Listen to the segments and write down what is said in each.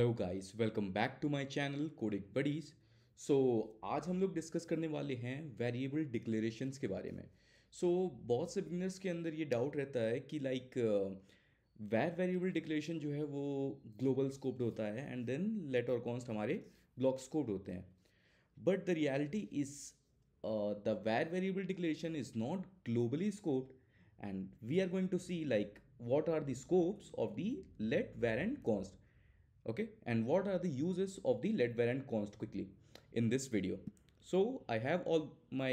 Hello guys welcome back to my channel codic buddies so आज हम लोग discuss करने वाले हैं वेरिएबल डिक्लेरेशंस के बारे में सो so, बहुत से बिगनर्स के अंदर ये डाउट रहता है कि लाइक वैर वेरिएबल डिक्लेरेशन जो है वो ग्लोबल स्कोप्ड होता है एंड देन लेट और कॉन्स्ट हमारे ब्लॉक स्कोप्ड होते हैं but the reality is the var variable declaration is not globally scoped and we are going to see like what are the scopes of the let var and const okay and what are the uses of the let var const quickly in this video so i have all my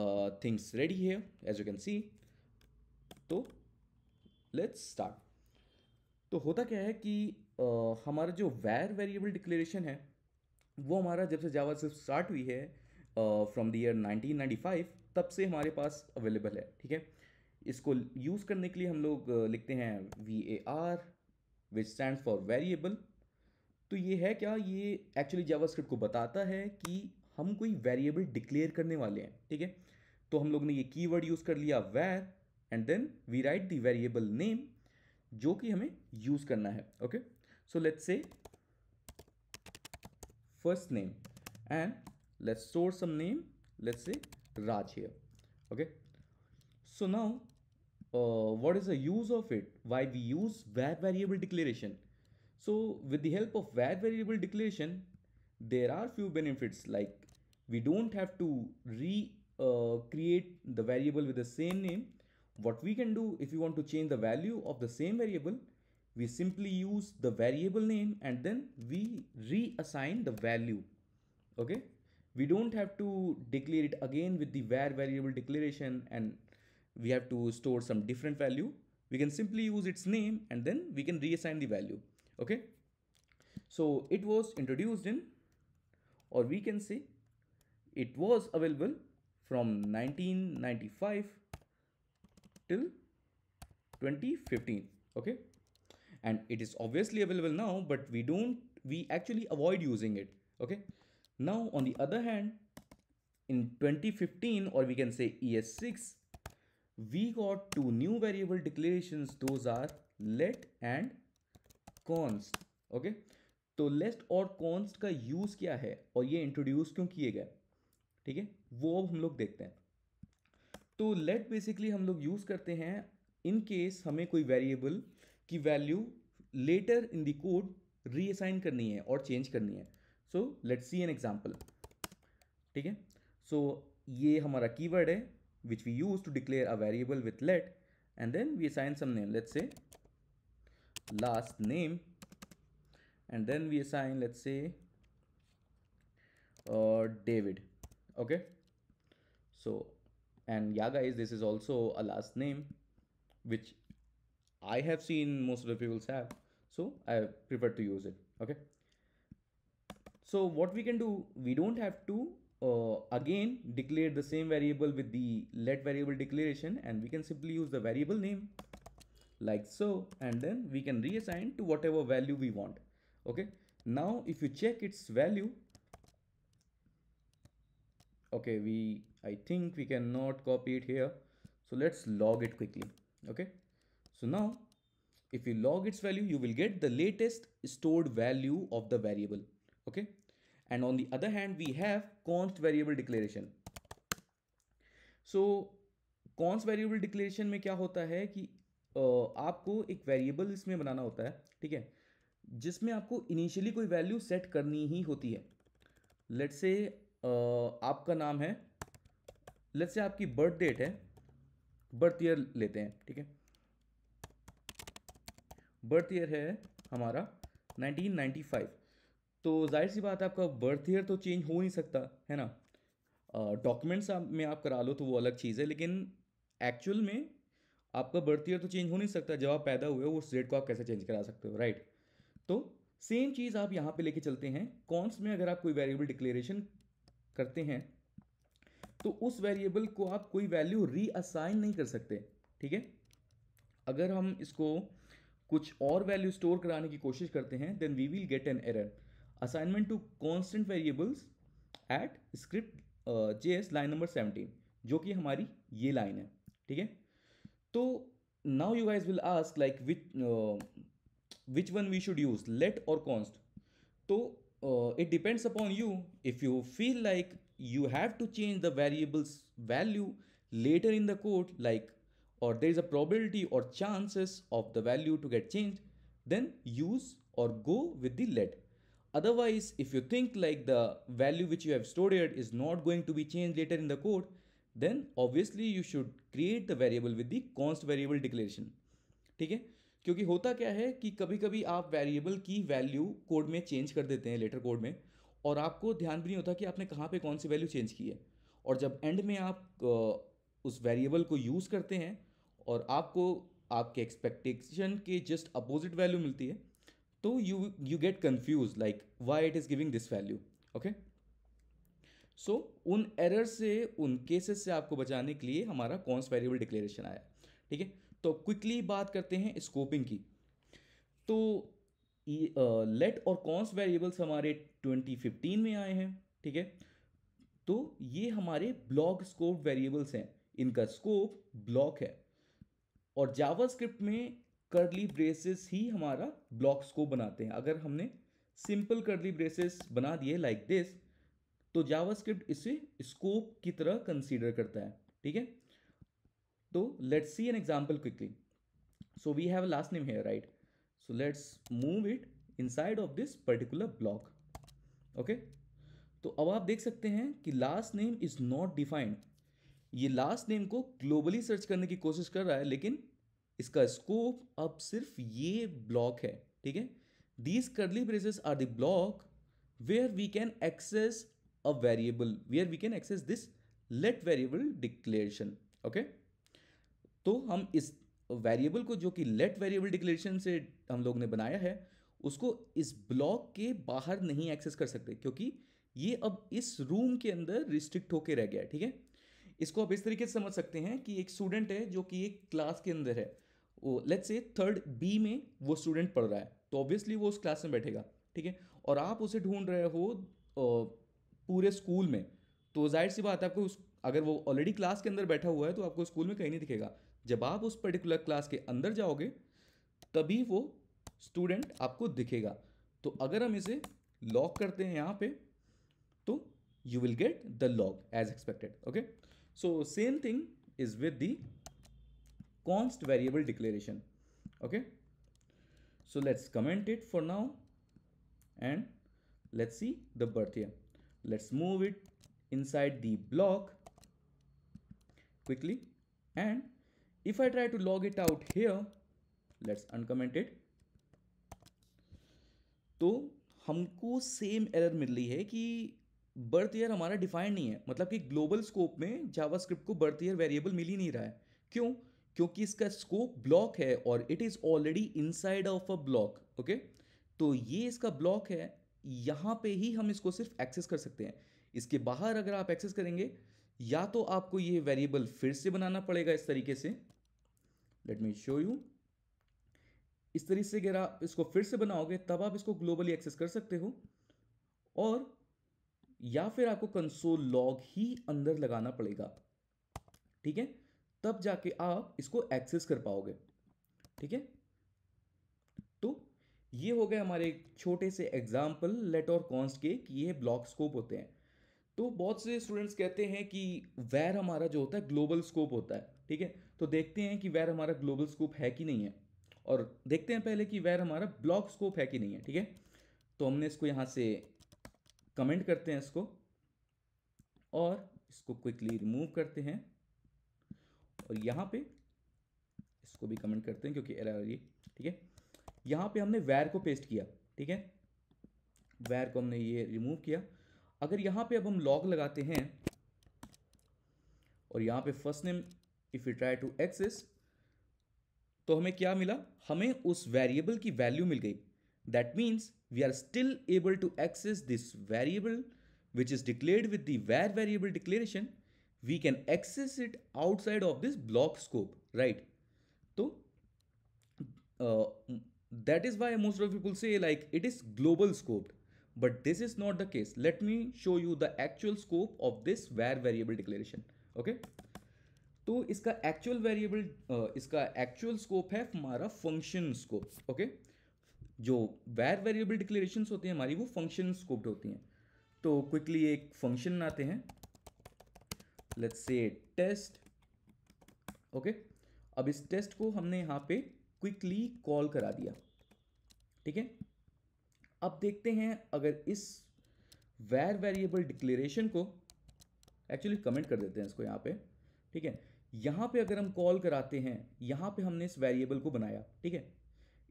uh, things ready here as you can see तो let's start तो होता क्या है कि आ, हमारा जो वैर variable declaration है वो हमारा जब से जावा सिर्फ स्टार्ट हुई है फ्रॉम द ईयर 1995 तब से हमारे पास अवेलेबल है ठीक है इसको यूज़ करने के लिए हम लोग लिखते हैं V A R which stand for variable तो ये है क्या ये एक्चुअली जावास्क्रिप्ट को बताता है कि हम कोई वेरिएबल डिक्लेयर करने वाले हैं ठीक है तो हम लोग ने ये कीवर्ड यूज़ कर लिया var and then we write the variable name जो कि हमें यूज़ करना है okay so let's say first name and let's source some name let's say Raj here okay so uh, what is the use of it? Why we use var variable declaration? So with the help of var variable declaration, there are few benefits like we don't have to re uh, the variable with the same name. What we can do if we want to change the value of the same variable, we simply use the variable name and then we reassign the value. Okay. We don't have to declare it again with the var variable declaration and we have to store some different value we can simply use its name and then we can reassign the value okay so it was introduced in or we can say it was available from 1995 till 2015 okay and it is obviously available now but we don't we actually avoid using it okay now on the other hand in 2015 or we can say es6 we got two new variable declarations those are let and const okay तो लेस्ट और const का use क्या है और ये introduce क्यों किए गए ठीक है वो अब हम लोग देखते हैं तो लेट बेसिकली हम लोग यूज़ करते हैं इन केस हमें कोई वेरिएबल की value later in the code reassign करनी है और चेंज करनी है so let's see an example ठीक है सो ये हमारा कीवर्ड है which we use to declare a variable with let and then we assign some name let's say last name and then we assign let's say uh, David okay so and yeah guys this is also a last name which I have seen most of the people have so I prefer to use it okay so what we can do we don't have to uh, again declare the same variable with the let variable declaration and we can simply use the variable name like so and then we can reassign to whatever value we want okay now if you check its value okay we i think we cannot copy it here so let's log it quickly okay so now if you log its value you will get the latest stored value of the variable okay and on the other hand we have const variable declaration so const variable declaration में क्या होता है कि आपको एक variable इसमें बनाना होता है ठीक है जिसमें आपको इनिशियली कोई वैल्यू सेट करनी ही होती है लेट से आपका नाम है लेट से आपकी बर्थ डेट है बर्थ ईयर लेते हैं ठीक है बर्थ ईयर है हमारा 1995 तो जाहिर सी बात है आपका बर्थ ईयर तो चेंज हो नहीं सकता है ना डॉक्यूमेंट्स आप में आप करा लो तो वो अलग चीज़ है लेकिन एक्चुअल में आपका बर्थ ईयर तो चेंज हो नहीं सकता जब आप पैदा हुए उस डेट को आप कैसे चेंज करा सकते हो राइट तो सेम चीज़ आप यहाँ पे लेके चलते हैं कॉन्स में अगर आप कोई वेरिएबल डिक्लेरेशन करते हैं तो उस वेरिएबल को आप कोई वैल्यू रीअसाइन नहीं कर सकते ठीक है अगर हम इसको कुछ और वैल्यू स्टोर कराने की कोशिश करते हैं then we will get an error assignment to constant variables at script J S line number seventeen जो कि हमारी ये लाइन है ठीक है तो now you guys will ask like which which one we should use let और const तो it depends upon you if you feel like you have to change the variable's value later in the code like और there is a probability और chances of the value to get change then use और go with the let Otherwise, if you think like the value which you have stored here is not going to be changed later in the code, then obviously you should create the variable with the const variable declaration. ठीक है क्योंकि होता क्या है कि कभी कभी आप वेरिएबल की वैल्यू कोड में चेंज कर देते हैं लेटर कोड में और आपको ध्यान भी नहीं होता कि आपने कहाँ पे कौन सी वैल्यू चेंज की है और जब एंड में आप उस वेरिएबल को यूज़ करते हैं और आपको आपके एक्सपेक्टेशन के जस्ट अपोजिट वैल्यू मिलती है तो you you get confuse like why it is giving this value okay so उन एरर से उन केसेस से आपको बचाने के लिए हमारा सा वेरिएबल डिक्लेरेशन आया ठीक है तो क्विकली बात करते हैं स्कोपिंग की तो लेट और कॉन्स वेरिएबल्स हमारे 2015 में आए हैं ठीक है तो ये हमारे ब्लॉक स्कोप वेरिएबल्स हैं इनका स्कोप ब्लॉक है और जावास्क्रिप्ट में कर्ली ब्रेसेस ही हमारा ब्लॉक्स को बनाते हैं अगर हमने सिंपल कर्ली ब्रेसेस बना दिए लाइक दिस तो जावास्क्रिप्ट इसे स्कोप की तरह कंसीडर करता है ठीक है तो let's see an example quickly so we have last name here right so let's move it in of this particular block okay तो अब आप देख सकते हैं कि last name is not defined ये लास्ट नेम को ग्लोबली सर्च करने की कोशिश कर रहा है लेकिन इसका स्कोप अब सिर्फ ये ब्लॉक है ठीक है these curly braces are the block where we can access a variable where we can access this let variable declaration okay तो हम इस वेरिएबल को जो कि लेट वेरिएबल डिक्लेरेशन से हम लोग ने बनाया है उसको इस ब्लॉक के बाहर नहीं एक्सेस कर सकते क्योंकि ये अब इस रूम के अंदर रिस्ट्रिक्ट होके रह गया है ठीक है इसको आप इस तरीके से समझ सकते हैं कि एक स्टूडेंट है जो कि एक क्लास के अंदर है लेट्स से थर्ड बी में वो स्टूडेंट पढ़ रहा है तो ऑब्वियसली वो उस क्लास में बैठेगा ठीक है और आप उसे ढूंढ रहे हो पूरे स्कूल में तो जाहिर सी बात है आपको उस अगर वो ऑलरेडी क्लास के अंदर बैठा हुआ है तो आपको स्कूल में कहीं नहीं दिखेगा जब आप उस पर्टिकुलर क्लास के अंदर जाओगे तभी वो स्टूडेंट आपको दिखेगा तो अगर हम इसे लॉक करते हैं यहाँ पे तो you will get the log as expected okay so same thing is with the const variable declaration okay so let's comment it for now and let's see the birth year let's move it inside the block quickly and if I try to log it out here let's uncomment it तो हमको same error मिल रही है कि birth year हमारा defined नहीं है मतलब कि ग्लोबल स्कोप में जावास्क्रिप्ट को बर्थ ईयर वेरिएबल मिल ही नहीं रहा है क्यों क्योंकि इसका स्कोप ब्लॉक है और it is already inside of a block okay तो ये इसका ब्लॉक है यहाँ पे ही हम इसको सिर्फ एक्सेस कर सकते हैं इसके बाहर अगर आप एक्सेस करेंगे या तो आपको ये वेरिएबल फिर से बनाना पड़ेगा इस तरीके से लेट मी शो यू इस तरीके से अगर आप इसको फिर से बनाओगे तब आप इसको ग्लोबली एक्सेस कर सकते हो और या फिर आपको कंसोल लॉग ही अंदर लगाना पड़ेगा ठीक है तब जाके आप इसको एक्सेस कर पाओगे ठीक है तो ये हो गए हमारे छोटे से एग्जाम्पल लेट और कॉन्स्ट के कि ये ब्लॉक स्कोप होते हैं तो बहुत से स्टूडेंट्स कहते हैं कि वैर हमारा जो होता है ग्लोबल स्कोप होता है ठीक है तो देखते हैं कि वैर हमारा ग्लोबल स्कोप है कि नहीं है और देखते हैं पहले कि वैर हमारा ब्लॉक स्कोप है कि नहीं है ठीक है तो हमने इसको यहाँ से कमेंट करते हैं इसको और इसको क्विकली रिमूव करते हैं और यहाँ पे इसको भी कमेंट करते हैं क्योंकि एरर आ रही है ठीक है यहाँ पे हमने वैर को पेस्ट किया ठीक है वैर को हमने ये रिमूव किया अगर यहाँ पे अब हम लॉग लगाते हैं और यहाँ पे first name if you try to access तो हमें क्या मिला हमें उस वेरिएबल की वैल्यू मिल गई that means we are still able to access this variable which is declared with the var variable declaration we can access it outside of this block scope right so uh, that is why most of people say like it is global scoped but this is not the case let me show you the actual scope of this var variable declaration okay तो इसका actual variable इसका actual scope है हमारा function scope okay जो वैर variable declaration होती हैं हमारी वो फंक्शन स्कोप्ड होती हैं तो क्विकली एक फंक्शन आते हैं लेट्स से टेस्ट ओके अब इस टेस्ट को हमने यहां पे क्विकली कॉल करा दिया ठीक है अब देखते हैं अगर इस वेर वेरिएबल डिक्लेरेशन को एक्चुअली कमेंट कर देते हैं इसको यहां पे ठीक है यहां पे अगर हम कॉल कराते हैं यहां पे हमने इस वेरिएबल को बनाया ठीक है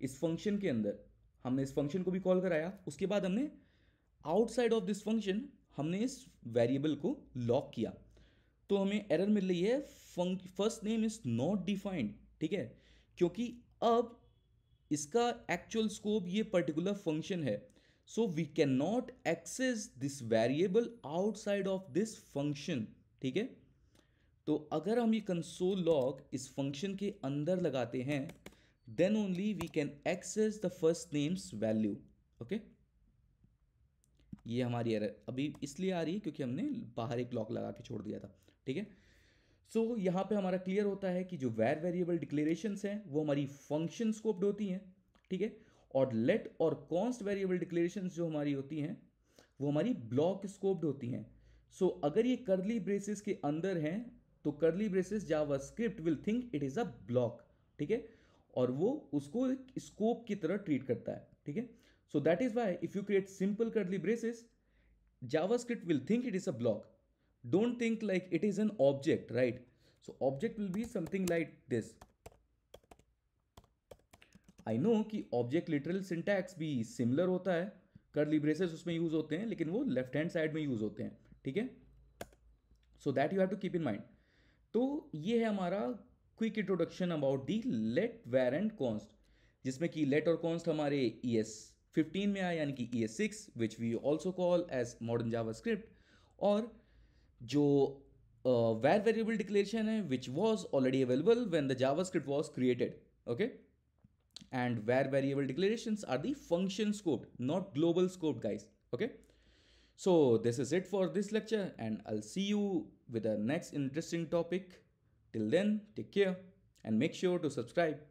इस फंक्शन के अंदर हमने इस फंक्शन को भी कॉल कराया उसके बाद हमने आउटसाइड ऑफ दिस फंक्शन हमने इस वेरिएबल को लॉक किया तो हमें एरर मिल रही है first name is not defined ठीक है क्योंकि अब इसका एक्चुअल स्कोप ये पर्टिकुलर फंक्शन है so we can not access this variable outside of this function ठीक है तो अगर हम ये कंसोल लॉग इस फंक्शन के अंदर लगाते हैं then only we can access the first name's value okay ये हमारी एरर अभी इसलिए आ रही है क्योंकि हमने बाहर एक लॉक लगा के छोड़ दिया था ठीक है सो so, यहाँ पे हमारा क्लियर होता है कि जो वेर वेरिएबल डिक्लेरेशंस हैं वो हमारी फंक्शन स्कोप्ड होती हैं ठीक है और लेट और कॉन्स्ट वेरिएबल डिक्लेरेशंस जो हमारी होती हैं वो हमारी ब्लॉक स्कोप्ड होती हैं सो so, अगर ये करली ब्रेसेस के अंदर हैं तो curly braces JavaScript will think it is a block ठीक है और वो उसको एक स्कोप की तरह ट्रीट करता है ठीक है so that is why if you create simple curly braces JavaScript will think it is a block don't think like it is an object right so object will be something like this I know कि object literal syntax भी similar होता है कर लिब्रेसेस उसमें use होते हैं लेकिन वो लेफ्ट हैंड साइड में यूज होते हैं ठीक है so that you have to keep in mind तो ये है हमारा quick introduction about the let var and const जिसमें कि लेट और कॉन्स्ट हमारे ई एस फिफ्टीन में आया यानी कि E S six which we also call as modern JavaScript और जो where variable declaration which was already available when the JavaScript was created. Okay. And where variable declarations are the function scoped, not global scoped, guys. Okay. So this is it for this lecture and I'll see you with the next interesting topic. Till then, take care and make sure to subscribe.